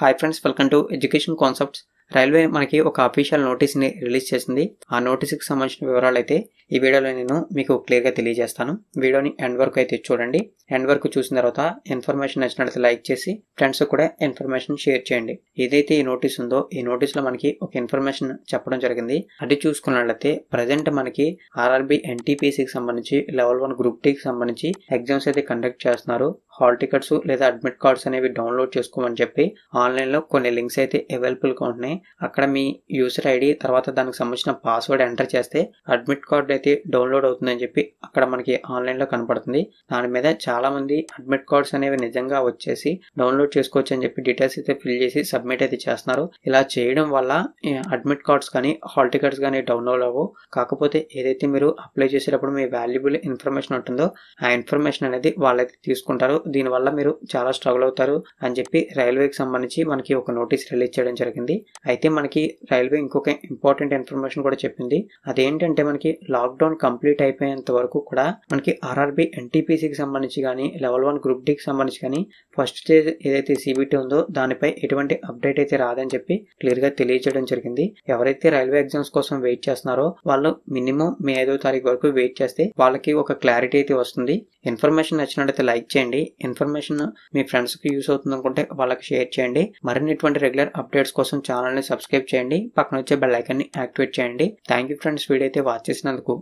hi friends welcome to education concepts railway మనకి ఒక official నోటీస్ని release చేసింది ఆ నోటీస్కి సంబంధించిన వివరాలు అయితే ఈ వీడియోలో నేను మీకు క్లియర్గా తెలియజేస్తాను వీడియోని ఎండ్ వరకు అయితే చూడండి ఎండ్ వరకు చూసిన తర్వాత ఇన్ఫర్మేషన్ నచ్చినట్లయితే లైక్ చేసి ఫ్రెండ్స్ కూడా ఇన్ఫర్మేషన్ షేర్ చేయండి ఏదైతే ఈ నోటీస్ ఉందో ఈ నోటీస్లో మనకి ఒక ఇన్ఫర్మేషన్ చెప్పడం జరిగింది అది చూసుకున్నట్లయితే ప్రజెంట్ మనకి ఆర్ఆర్బి ఎన్టీపీసీకి సంబంధించి లెవెల్ వన్ గ్రూప్ టీకి సంబంధించి ఎగ్జామ్స్ అయితే కండక్ట్ చేస్తున్నారు హాల్ టికెట్స్ లేదా అడ్మిట్ కార్డ్స్ అనేవి డౌన్లోడ్ చేసుకోమని చెప్పి ఆన్లైన్లో కొన్ని లింక్స్ అయితే అవైలబుల్గా ఉంటున్నాయి అక్కడ మీ యూజర్ ఐడి తర్వాత దానికి సంబంధించిన పాస్వర్డ్ ఎంటర్ చేస్తే అడ్మిట్ కార్డ్ అయితే డౌన్లోడ్ అవుతుందని చెప్పి అక్కడ మనకి ఆన్లైన్లో కనపడుతుంది దాని మీద చాలామంది అడ్మిట్ కార్డ్స్ అనేవి నిజంగా వచ్చేసి డౌన్లోడ్ చేసుకోవచ్చు అని చెప్పి డీటెయిల్స్ అయితే ఫిల్ చేసి సబ్మిట్ అయితే చేస్తున్నారు ఇలా చేయడం వల్ల అడ్మిట్ కార్డ్స్ కానీ హాల్ టికెట్స్ కానీ డౌన్లోడ్ అవ్వవు కాకపోతే ఏదైతే మీరు అప్లై చేసేటప్పుడు మీ వాల్యుబుల్ ఇన్ఫర్మేషన్ ఉంటుందో ఆ ఇన్ఫర్మేషన్ అనేది వాళ్ళైతే తీసుకుంటారు దీనివల్ల మీరు చాలా స్ట్రగుల్ అవుతారు అని చెప్పి రైల్వేకి సంబంధించి మనకి ఒక నోటీస్ రిలీజ్ చేయడం జరిగింది అయితే మనకి రైల్వే ఇంకొక ఇంపార్టెంట్ ఇన్ఫర్మేషన్ కూడా చెప్పింది అదేంటంటే మనకి లాక్డౌన్ కంప్లీట్ అయిపోయేంత వరకు కూడా మనకి ఆర్ఆర్బి ఎన్టీపీసీకి సంబంధించి కానీ లెవెల్ వన్ గ్రూప్ డికి సంబంధించి కానీ ఫస్ట్ స్టేజ్ ఏదైతే సిబిటీ ఉందో దానిపై ఎటువంటి అప్డేట్ అయితే రాదని చెప్పి క్లియర్గా తెలియజేయడం జరిగింది ఎవరైతే రైల్వే ఎగ్జామ్స్ కోసం వెయిట్ చేస్తున్నారో వాళ్ళు మినిమం మే ఐదో తారీఖు వరకు వెయిట్ చేస్తే వాళ్ళకి ఒక క్లారిటీ అయితే వస్తుంది ఇన్ఫర్మేషన్ నచ్చినట్లయితే లైక్ చేయండి ఇన్ఫర్మేషన్ మీ ఫ్రెండ్స్కి యూస్ అవుతుంది అనుకుంటే వాళ్ళకి షేర్ చేయండి మరిన్ని ఇటువంటి రెగ్యులర్ అప్డేట్స్ కోసం ఛానల్ని సబ్స్క్రైబ్ చేయండి పక్కన వచ్చే బెల్ ఐకాన్ని యాక్టివేట్ చేయండి థ్యాంక్ యూ ఫ్రెండ్స్ వీడియో అయితే వాచ్ చేసినందుకు